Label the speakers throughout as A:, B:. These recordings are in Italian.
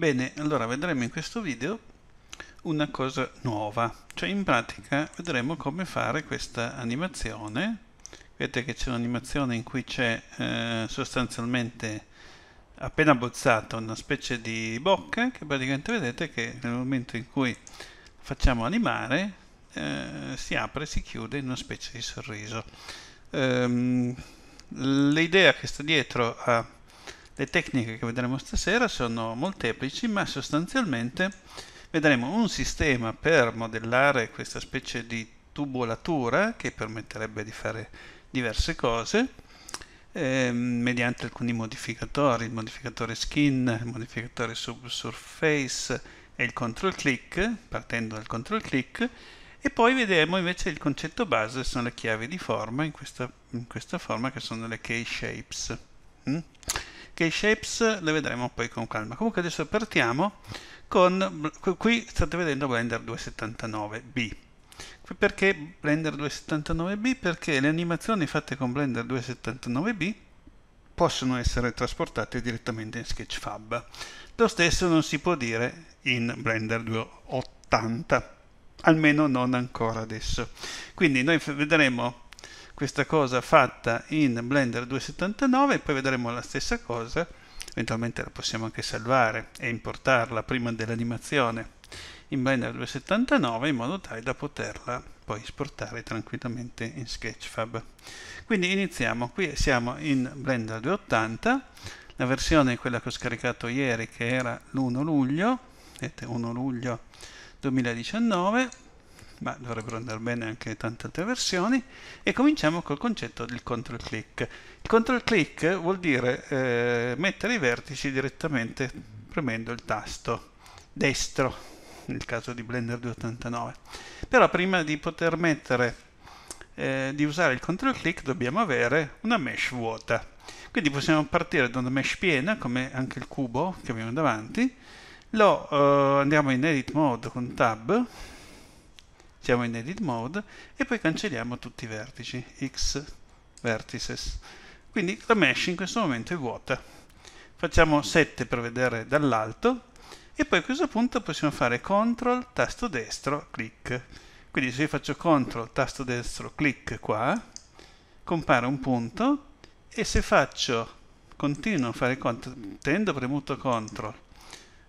A: Bene, allora vedremo in questo video una cosa nuova, cioè in pratica vedremo come fare questa animazione. Vedete che c'è un'animazione in cui c'è eh, sostanzialmente appena bozzata una specie di bocca che praticamente vedete che nel momento in cui facciamo animare eh, si apre e si chiude in una specie di sorriso. Ehm, L'idea che sta dietro a le tecniche che vedremo stasera sono molteplici, ma sostanzialmente vedremo un sistema per modellare questa specie di tubolatura che permetterebbe di fare diverse cose eh, mediante alcuni modificatori, il modificatore skin, il modificatore subsurface e il control click, partendo dal control click, e poi vedremo invece il concetto base, sono le chiavi di forma, in questa, in questa forma che sono le key shapes. Mm? che i shapes le vedremo poi con calma. Comunque adesso partiamo con, qui state vedendo Blender 279B. Perché Blender 279B? Perché le animazioni fatte con Blender 279B possono essere trasportate direttamente in Sketchfab. Lo stesso non si può dire in Blender 280, almeno non ancora adesso. Quindi noi vedremo questa cosa fatta in Blender 2.79 e poi vedremo la stessa cosa eventualmente la possiamo anche salvare e importarla prima dell'animazione in Blender 2.79 in modo tale da poterla poi esportare tranquillamente in Sketchfab quindi iniziamo, qui siamo in Blender 2.80 la versione è quella che ho scaricato ieri che era l'1 luglio 1 luglio 2019 ma dovrebbero andare bene anche tante altre versioni, e cominciamo col concetto del control click. Il control click vuol dire eh, mettere i vertici direttamente premendo il tasto destro, nel caso di Blender 289. Però prima di poter mettere, eh, di usare il control click dobbiamo avere una mesh vuota. Quindi possiamo partire da una mesh piena, come anche il cubo che abbiamo davanti, lo eh, andiamo in edit mode con tab siamo in edit mode e poi cancelliamo tutti i vertici x vertices quindi la mesh in questo momento è vuota facciamo 7 per vedere dall'alto e poi a questo punto possiamo fare CTRL tasto destro clic quindi se io faccio CTRL tasto destro clic qua compare un punto e se faccio continuo a fare CTRL tendo premuto CTRL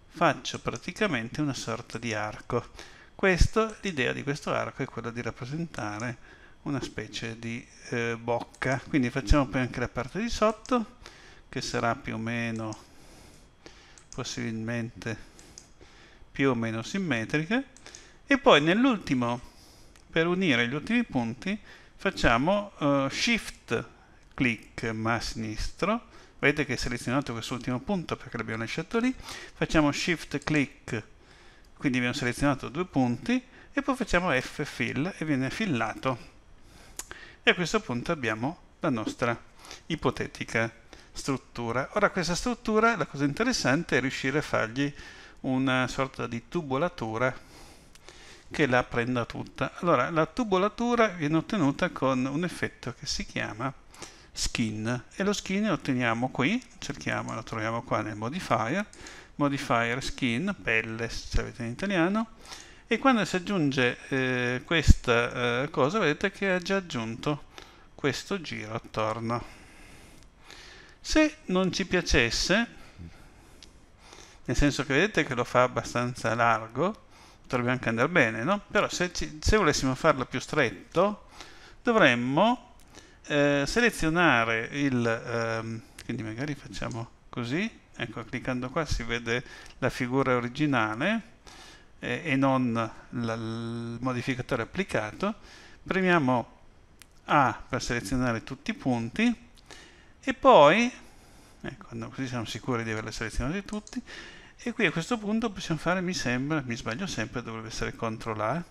A: faccio praticamente una sorta di arco questo, l'idea di questo arco è quella di rappresentare una specie di eh, bocca, quindi facciamo poi anche la parte di sotto, che sarà più o meno, possibilmente, più o meno simmetrica, e poi nell'ultimo, per unire gli ultimi punti, facciamo eh, Shift click ma a sinistro, vedete che è selezionato quest'ultimo punto perché l'abbiamo lasciato lì, facciamo Shift click quindi abbiamo selezionato due punti e poi facciamo F fill e viene fillato e a questo punto abbiamo la nostra ipotetica struttura. Ora questa struttura, la cosa interessante è riuscire a fargli una sorta di tubolatura che la prenda tutta. Allora la tubolatura viene ottenuta con un effetto che si chiama skin e lo skin lo otteniamo qui, cerchiamo, lo troviamo qua nel modifier modifier skin, pelle se avete in italiano, e quando si aggiunge eh, questa eh, cosa vedete che ha già aggiunto questo giro attorno. Se non ci piacesse, nel senso che vedete che lo fa abbastanza largo, potrebbe anche andare bene, no? Però se, ci, se volessimo farlo più stretto, dovremmo eh, selezionare il... Ehm, quindi magari facciamo così, ecco cliccando qua si vede la figura originale eh, e non la, il modificatore applicato premiamo A per selezionare tutti i punti e poi ecco, così siamo sicuri di averle selezionate tutti e qui a questo punto possiamo fare mi sembra, mi sbaglio sempre, dovrebbe essere CTRL A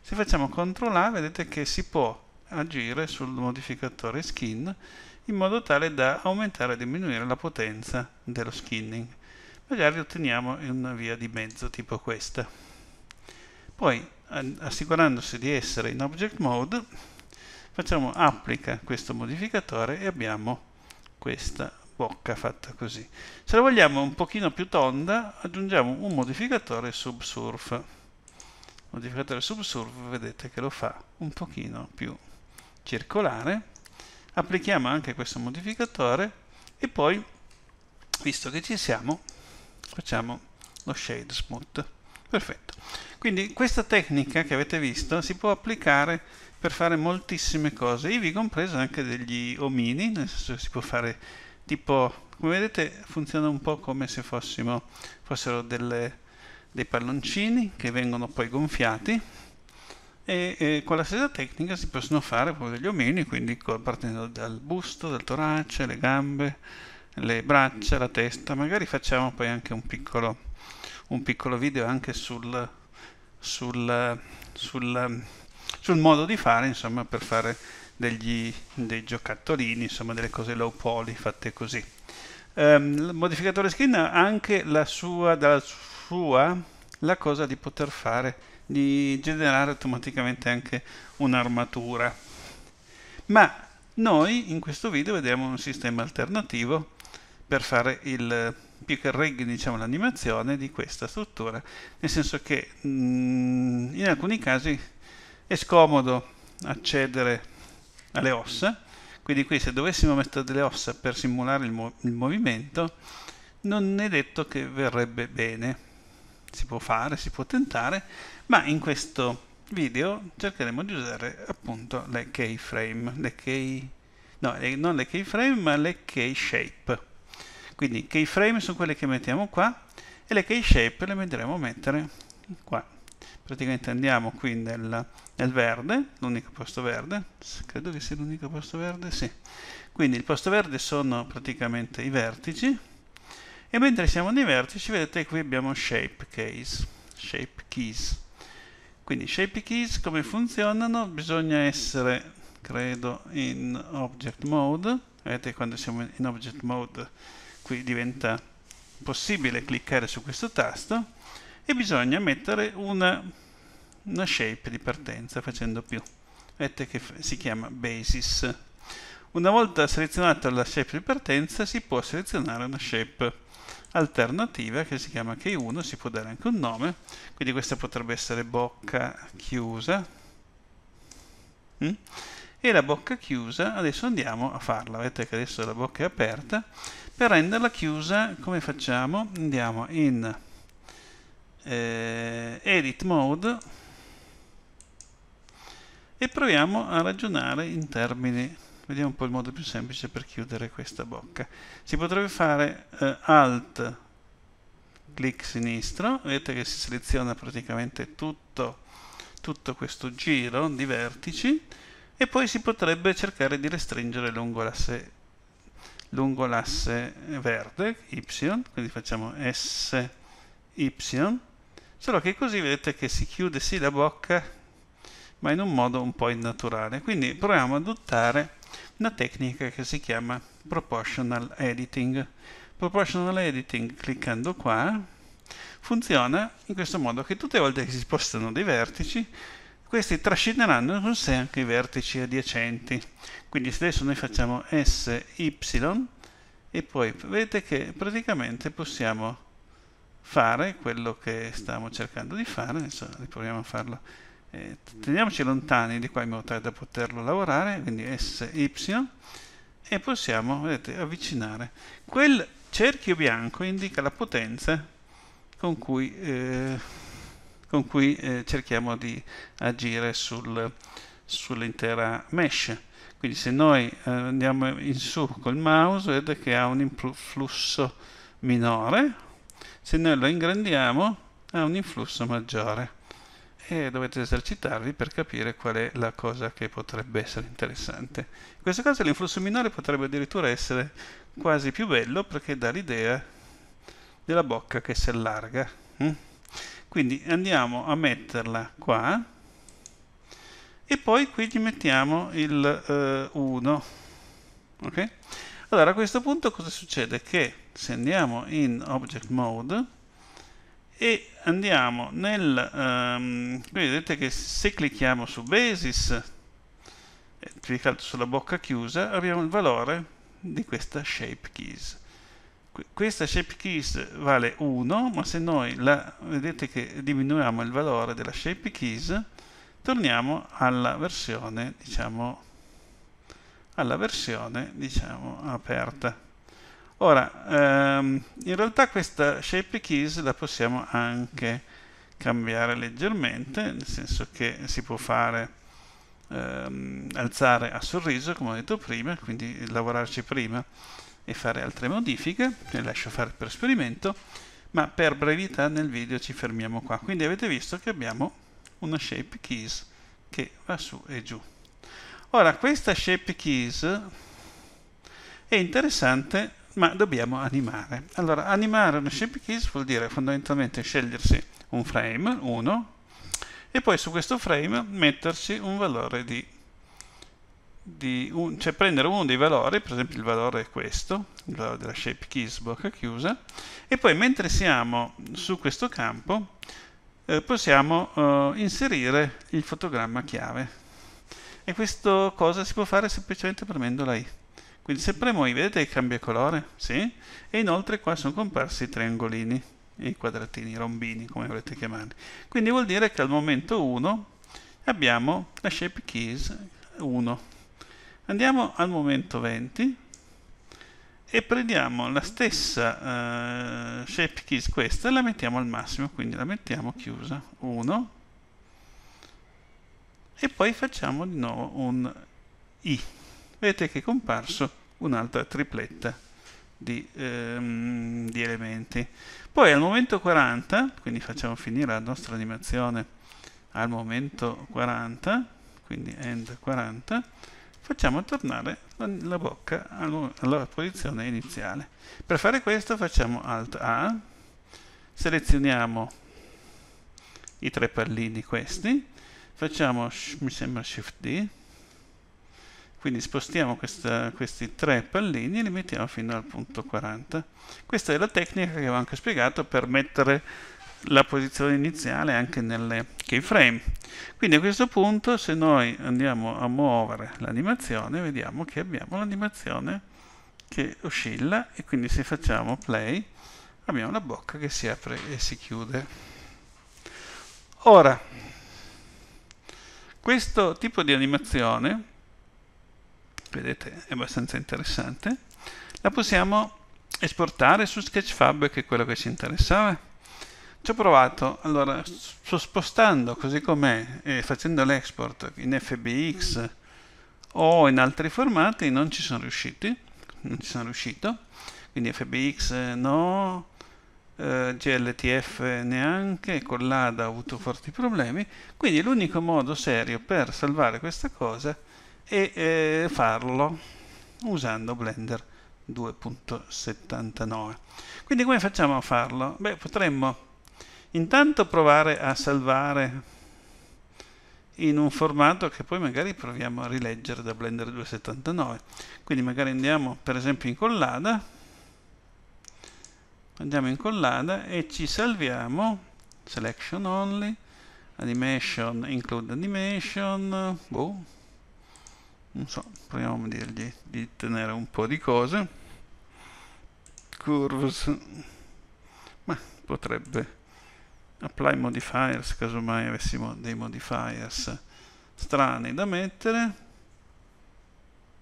A: se facciamo CTRL A vedete che si può agire sul modificatore skin in modo tale da aumentare o diminuire la potenza dello skinning. Magari otteniamo una via di mezzo tipo questa. Poi, assicurandosi di essere in object mode, facciamo applica questo modificatore e abbiamo questa bocca fatta così. Se la vogliamo un pochino più tonda, aggiungiamo un modificatore subsurf. Il modificatore subsurf vedete che lo fa un pochino più circolare applichiamo anche questo modificatore e poi visto che ci siamo facciamo lo shade smooth perfetto quindi questa tecnica che avete visto si può applicare per fare moltissime cose ivi compreso anche degli omini nel senso si può fare tipo come vedete funziona un po' come se fossimo, fossero delle, dei palloncini che vengono poi gonfiati e, e con la stessa tecnica si possono fare proprio degli omini, quindi partendo dal busto, dal torace, le gambe, le braccia, la testa, magari facciamo poi anche un piccolo, un piccolo video anche sul, sul, sul, sul, modo di fare, insomma, per fare degli, dei giocattolini, insomma, delle cose low poly fatte così. Um, il modificatore skin ha anche la sua, dalla sua la cosa di poter fare di generare automaticamente anche un'armatura. Ma noi in questo video vediamo un sistema alternativo per fare il più che rig diciamo l'animazione di questa struttura nel senso che mh, mm, in alcuni casi è scomodo accedere alle ossa quindi qui se dovessimo mettere delle ossa per simulare il, mo il movimento non è detto che verrebbe bene si può fare, si può tentare, ma in questo video cercheremo di usare appunto le keyframe, le key... no, le, non le keyframe ma le keyshape. Quindi keyframe sono quelle che mettiamo qua e le keyshape le andremo a mettere qua. Praticamente andiamo qui nel, nel verde, l'unico posto verde, credo che sia l'unico posto verde, sì. Quindi il posto verde sono praticamente i vertici, e mentre siamo nei vertici vedete qui abbiamo shape case shape keys quindi shape keys come funzionano bisogna essere credo in object mode vedete quando siamo in object mode qui diventa possibile cliccare su questo tasto e bisogna mettere una, una shape di partenza facendo più vedete che si chiama basis una volta selezionata la shape di partenza si può selezionare una shape alternativa che si chiama K1, si può dare anche un nome, quindi questa potrebbe essere bocca chiusa. Mm? e la bocca chiusa adesso andiamo a farla vedete che adesso la bocca è aperta per renderla chiusa come facciamo andiamo in eh, edit mode e proviamo a ragionare in termini Vediamo un po' il modo più semplice per chiudere questa bocca. Si potrebbe fare eh, Alt, clic sinistro, vedete che si seleziona praticamente tutto, tutto questo giro di vertici e poi si potrebbe cercare di restringere lungo l'asse lungo l'asse verde, Y, quindi facciamo S, Y, solo che così vedete che si chiude sì la bocca, ma in un modo un po' innaturale. Quindi proviamo ad adottare una tecnica che si chiama proportional editing. Proportional editing cliccando qua funziona in questo modo che tutte le volte che si spostano dei vertici questi trascineranno con sé anche i vertici adiacenti quindi se adesso noi facciamo S, Y e poi vedete che praticamente possiamo fare quello che stiamo cercando di fare adesso riproviamo a farlo eh, teniamoci lontani di qua in modo tale da poterlo lavorare, quindi SY, e possiamo, vedete, avvicinare. Quel cerchio bianco indica la potenza con cui, eh, con cui eh, cerchiamo di agire sul, sull'intera mesh. Quindi se noi eh, andiamo in su col mouse, vedete che ha un influsso minore, se noi lo ingrandiamo ha un influsso maggiore e dovete esercitarvi per capire qual è la cosa che potrebbe essere interessante. In questo caso l'influsso minore potrebbe addirittura essere quasi più bello perché dà l'idea della bocca che si allarga. Mm? Quindi andiamo a metterla qua e poi qui gli mettiamo il 1. Eh, okay? Allora a questo punto cosa succede? Che se andiamo in Object Mode e andiamo nel um, quindi vedete che se clicchiamo su basis eh, cliccato sulla bocca chiusa abbiamo il valore di questa shape keys Qu questa shape keys vale 1 ma se noi la vedete che diminuiamo il valore della shape keys torniamo alla versione diciamo alla versione diciamo aperta Ora, ehm, in realtà questa shape keys la possiamo anche cambiare leggermente, nel senso che si può fare ehm, alzare a sorriso, come ho detto prima, quindi lavorarci prima e fare altre modifiche, le lascio fare per esperimento, ma per brevità nel video ci fermiamo qua. Quindi avete visto che abbiamo una shape keys che va su e giù. Ora, questa shape keys è interessante ma dobbiamo animare. Allora, animare uno shape keys vuol dire fondamentalmente scegliersi un frame, 1, e poi su questo frame metterci un valore di, di un, cioè prendere uno dei valori, per esempio il valore è questo, il valore della shape keys bocca chiusa, e poi mentre siamo su questo campo eh, possiamo eh, inserire il fotogramma chiave. E questa cosa si può fare semplicemente premendo la I. Quindi se premo I vedete che cambia colore? Sì? E inoltre qua sono comparsi i triangolini, i quadratini, i rombini, come volete chiamarli. Quindi vuol dire che al momento 1 abbiamo la shape keys 1. Andiamo al momento 20 e prendiamo la stessa eh, shape keys questa e la mettiamo al massimo, quindi la mettiamo chiusa 1 e poi facciamo di nuovo un i vedete che è comparso un'altra tripletta di, ehm, di elementi. Poi al momento 40, quindi facciamo finire la nostra animazione al momento 40, quindi end 40, facciamo tornare la, la bocca alla, alla posizione iniziale. Per fare questo facciamo Alt A, selezioniamo i tre pallini questi, facciamo, mi sembra Shift D, quindi spostiamo questa, questi tre pallini e li mettiamo fino al punto 40. Questa è la tecnica che avevo anche spiegato per mettere la posizione iniziale anche nelle keyframe. Quindi a questo punto se noi andiamo a muovere l'animazione vediamo che abbiamo l'animazione che oscilla e quindi se facciamo play abbiamo la bocca che si apre e si chiude. Ora, questo tipo di animazione vedete è abbastanza interessante, la possiamo esportare su Sketchfab che è quello che ci interessava. Ci ho provato, allora sto spostando così com'è e eh, facendo l'export in FBX o in altri formati non ci sono riusciti, non ci sono riuscito, quindi FBX eh, no, Uh, eh, GLTF neanche, con l'ADA ho avuto forti problemi, quindi l'unico modo serio per salvare questa cosa e eh, farlo usando Blender 2.79 quindi come facciamo a farlo? Beh, potremmo intanto provare a salvare in un formato che poi magari proviamo a rileggere da Blender 2.79 quindi magari andiamo per esempio in collada andiamo in collada e ci salviamo selection only animation include animation boh non so, proviamo a dirgli di tenere un po' di cose curves ma potrebbe apply modifiers casomai avessimo dei modifiers strani da mettere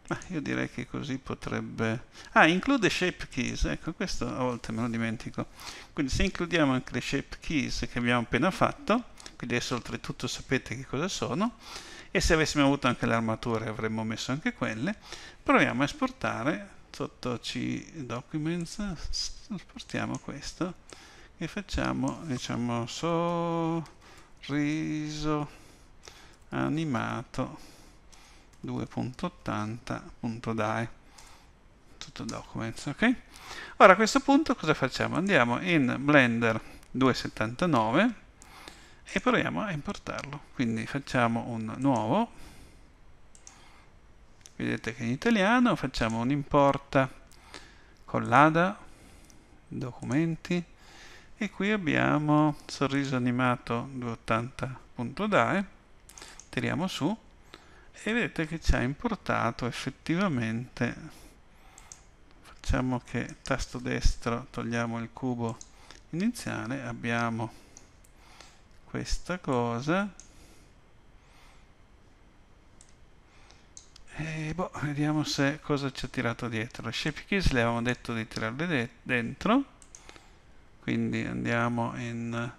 A: ma io direi che così potrebbe ah include shape keys ecco questo a volte me lo dimentico quindi se includiamo anche le shape keys che abbiamo appena fatto quindi adesso oltretutto sapete che cosa sono e se avessimo avuto anche le armature avremmo messo anche quelle proviamo a esportare sotto C documents esportiamo questo e facciamo diciamo sorriso animato 2.80.dai tutto documents ok ora a questo punto cosa facciamo andiamo in blender 279 e proviamo a importarlo quindi facciamo un nuovo vedete che in italiano facciamo un importa con l'ada documenti e qui abbiamo sorriso animato 280.dae tiriamo su e vedete che ci ha importato effettivamente facciamo che tasto destro togliamo il cubo iniziale abbiamo questa cosa e boh, vediamo se cosa ci ha tirato dietro le shape keys le avevamo detto di tirarle de dentro quindi andiamo in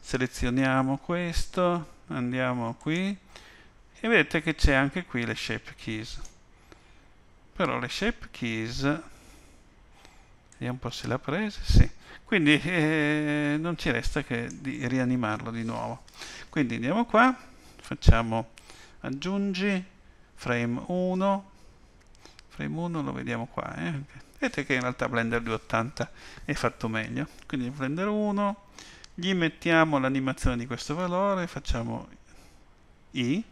A: selezioniamo questo andiamo qui e vedete che c'è anche qui le shape keys però le shape keys Vediamo un po' se l'ha presa, sì. Quindi eh, non ci resta che di rianimarlo di nuovo. Quindi andiamo qua, facciamo aggiungi, frame 1, frame 1 lo vediamo qua, eh. vedete che in realtà Blender 280 è fatto meglio. Quindi Blender 1, gli mettiamo l'animazione di questo valore, facciamo i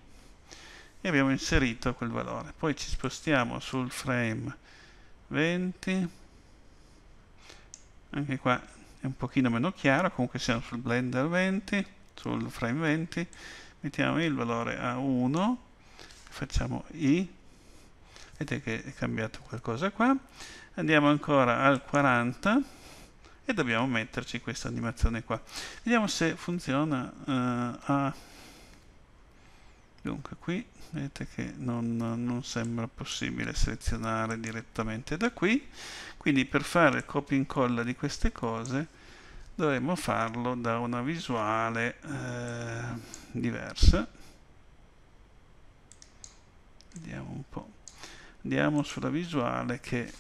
A: e abbiamo inserito quel valore. Poi ci spostiamo sul frame 20 anche qua è un pochino meno chiaro comunque siamo sul blender 20 sul frame 20 mettiamo il valore a 1 facciamo i vedete che è cambiato qualcosa qua andiamo ancora al 40 e dobbiamo metterci questa animazione qua vediamo se funziona uh, a Dunque qui vedete che non, non, sembra possibile selezionare direttamente da qui, quindi per fare il copia e incolla di queste cose dovremmo farlo da una visuale eh, diversa. Vediamo un po'. Andiamo sulla visuale che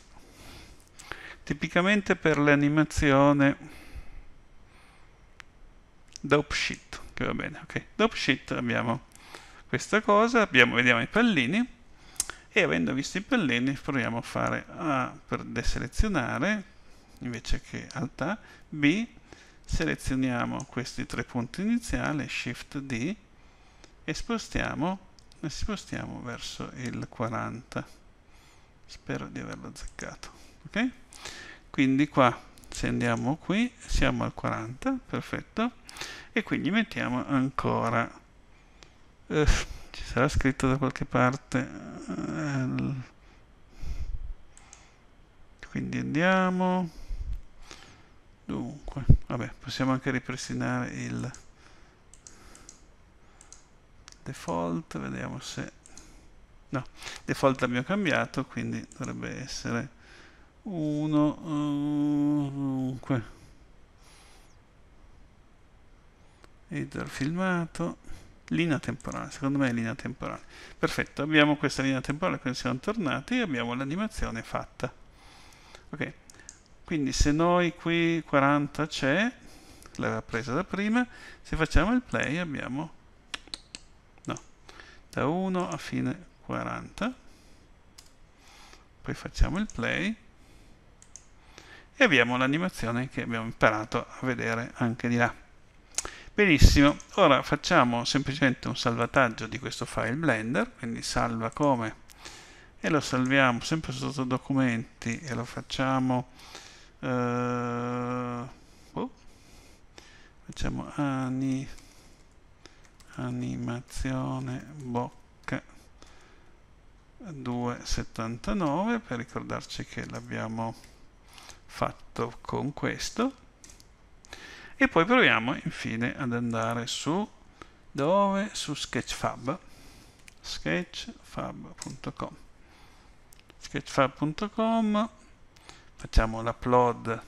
A: tipicamente per l'animazione dope sheet, che va bene, ok. Dope sheet abbiamo questa cosa, abbiamo, vediamo i pallini e avendo visto i pallini proviamo a fare A per deselezionare invece che Alt B, selezioniamo questi tre punti iniziali, Shift D e spostiamo, e spostiamo verso il 40. Spero di averlo azzeccato. Okay? Quindi qua se andiamo qui siamo al 40 perfetto e quindi mettiamo ancora eh, ci sarà scritto da qualche parte eh, quindi andiamo dunque vabbè possiamo anche ripristinare il default vediamo se no default l'abbiamo cambiato quindi dovrebbe essere 1 eh, dunque header filmato linea temporale, secondo me è linea temporale. Perfetto, abbiamo questa linea temporale, quindi siamo tornati e abbiamo l'animazione fatta. Ok, quindi se noi qui 40 c'è, l'aveva presa da prima, se facciamo il play abbiamo, no, da 1 a fine 40, poi facciamo il play e abbiamo l'animazione che abbiamo imparato a vedere anche di là. Benissimo, ora facciamo semplicemente un salvataggio di questo file Blender, quindi salva come e lo salviamo sempre sotto documenti e lo facciamo uh, oh, facciamo ani, animazione bocca 279 per ricordarci che l'abbiamo fatto con questo e poi proviamo infine ad andare su dove? su Sketchfab sketchfab.com sketchfab.com facciamo l'upload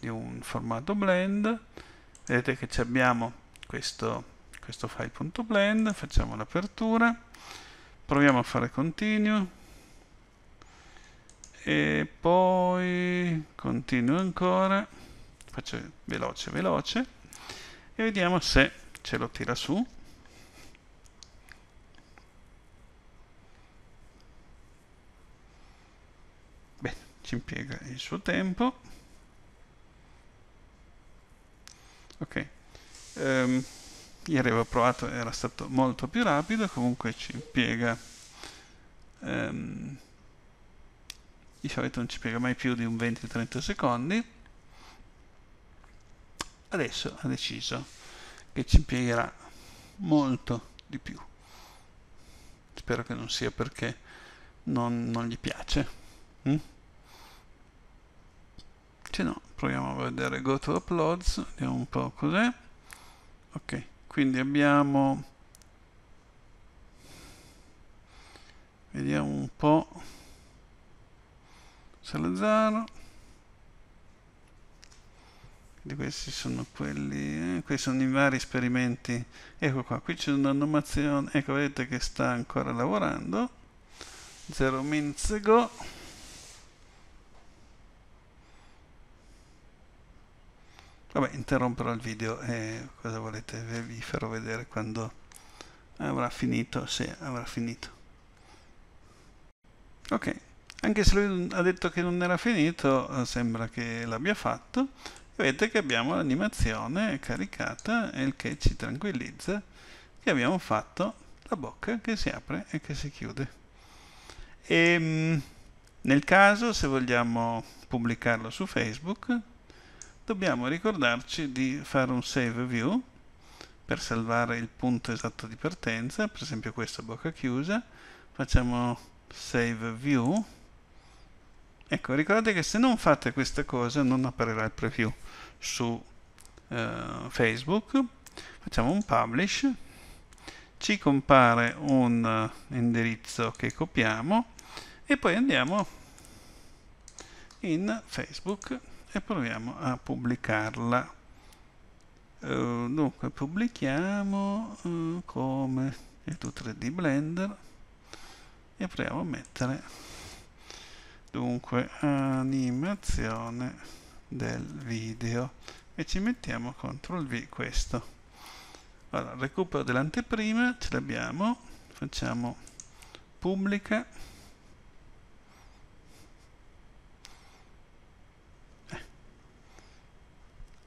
A: di un formato blend vedete che abbiamo questo, questo file.blend facciamo l'apertura proviamo a fare continue e poi continuo ancora faccio veloce veloce e vediamo se ce lo tira su bene ci impiega il suo tempo ok um, ieri avevo provato era stato molto più rapido comunque ci impiega um, di solito non ci impiega mai più di un 20-30 secondi adesso ha deciso che ci impiegherà molto di più. Spero che non sia perché non, non gli piace. Mm? Se no, proviamo a vedere go to uploads, vediamo un po' cos'è. Ok, quindi abbiamo... Vediamo un po'... Salazar, questi sono quelli eh, questi sono i vari esperimenti ecco qua qui c'è una ecco vedete che sta ancora lavorando 0 minutes go vabbè interromperò il video eh, cosa volete vi farò vedere quando avrà finito se avrà finito ok anche se lui ha detto che non era finito eh, sembra che l'abbia fatto vedete che abbiamo l'animazione caricata e il che ci tranquillizza che abbiamo fatto la bocca che si apre e che si chiude e, ehm, nel caso se vogliamo pubblicarlo su Facebook dobbiamo ricordarci di fare un save view per salvare il punto esatto di partenza per esempio questa bocca chiusa facciamo save view Ecco, ricordate che se non fate questa cosa non apparirà il preview su eh, Facebook, facciamo un publish, ci compare un eh, indirizzo che copiamo e poi andiamo in Facebook e proviamo a pubblicarla. Uh, dunque pubblichiamo uh, come il 3D Blender e proviamo a mettere dunque animazione del video e ci mettiamo CTRL V questo. Allora, recupero dell'anteprima, ce l'abbiamo, facciamo pubblica. Eh.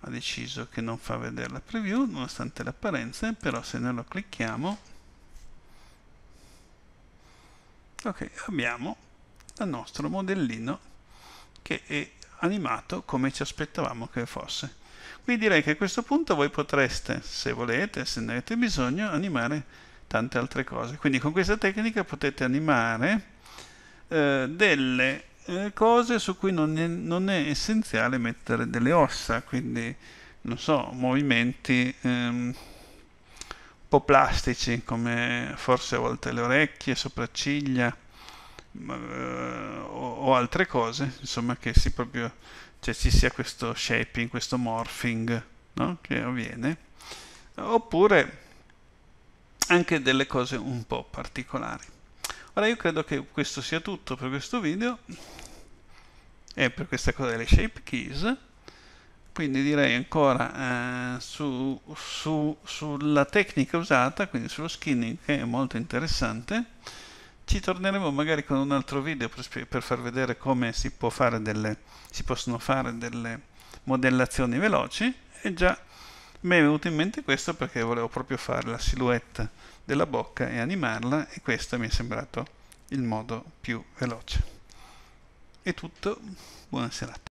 A: Ha deciso che non fa vedere la preview nonostante l'apparenza apparenze, però se noi lo clicchiamo, ok, abbiamo il nostro modellino che è animato come ci aspettavamo che fosse. Quindi direi che a questo punto voi potreste, se volete, se ne avete bisogno, animare tante altre cose. Quindi con questa tecnica potete animare eh, delle eh, cose su cui non è, non è, essenziale mettere delle ossa, quindi non so, movimenti ehm, un po' plastici come forse a volte le orecchie, sopracciglia eh, o, o, altre cose, insomma che si proprio, cioè ci sia questo shaping, questo morphing no? che avviene, oppure anche delle cose un po' particolari. Ora io credo che questo sia tutto per questo video e per questa cosa delle shape keys, quindi direi ancora eh, su, su, sulla tecnica usata, quindi sullo skinning che è molto interessante ci torneremo magari con un altro video per, per far vedere come si, fare delle, si possono fare delle modellazioni veloci e già mi è venuto in mente questo perché volevo proprio fare la silhouette della bocca e animarla e questo mi è sembrato il modo più veloce. È tutto, buona serata.